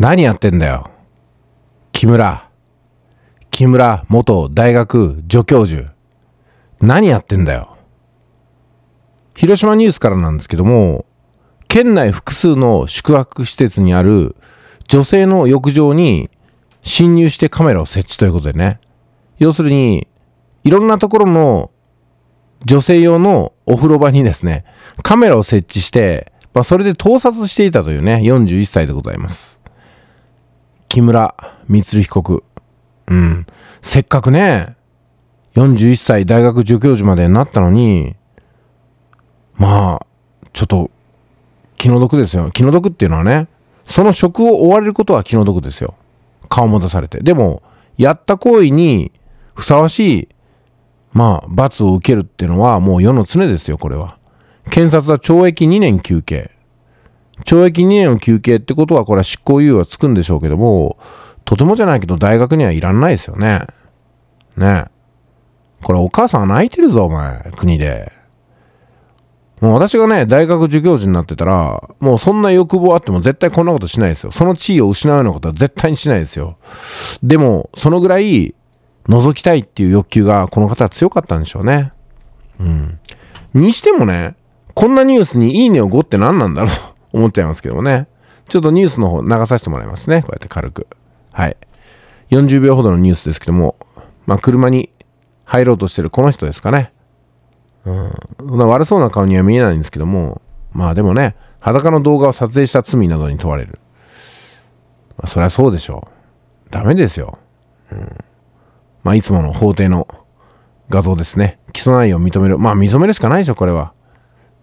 何やってんだよ。木村。木村元大学助教授。何やってんだよ。広島ニュースからなんですけども、県内複数の宿泊施設にある女性の浴場に侵入してカメラを設置ということでね。要するに、いろんなところの女性用のお風呂場にですね、カメラを設置して、まあ、それで盗撮していたというね、41歳でございます。木村光被告。うん。せっかくね、41歳大学助教授までになったのに、まあ、ちょっと、気の毒ですよ。気の毒っていうのはね、その職を追われることは気の毒ですよ。顔も出されて。でも、やった行為にふさわしい、まあ、罰を受けるっていうのはもう世の常ですよ、これは。検察は懲役2年休刑。懲役2年を求刑ってことは、これは執行猶予はつくんでしょうけども、とてもじゃないけど大学にはいらんないですよね。ねこれお母さん泣いてるぞ、お前。国で。もう私がね、大学授業時になってたら、もうそんな欲望あっても絶対こんなことしないですよ。その地位を失うようなことは絶対にしないですよ。でも、そのぐらい覗きたいっていう欲求がこの方は強かったんでしょうね。うん。にしてもね、こんなニュースにいいねを5って何なんだろう思っちゃいますけどもね。ちょっとニュースの方流させてもらいますね。こうやって軽く。はい。40秒ほどのニュースですけども、まあ、車に入ろうとしてるこの人ですかね。うん。そんな悪そうな顔には見えないんですけども、まあでもね、裸の動画を撮影した罪などに問われる。まあ、そりゃそうでしょう。ダメですよ。うん。まあ、いつもの法廷の画像ですね。起訴内容を認める。まあ、認めるしかないでしょ、これは。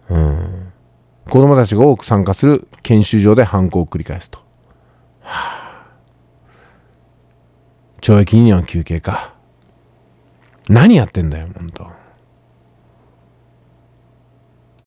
うん。子供たちが多く参加する研修場で犯行を繰り返すと。はあ、懲役2年の休憩か。何やってんだよ、本当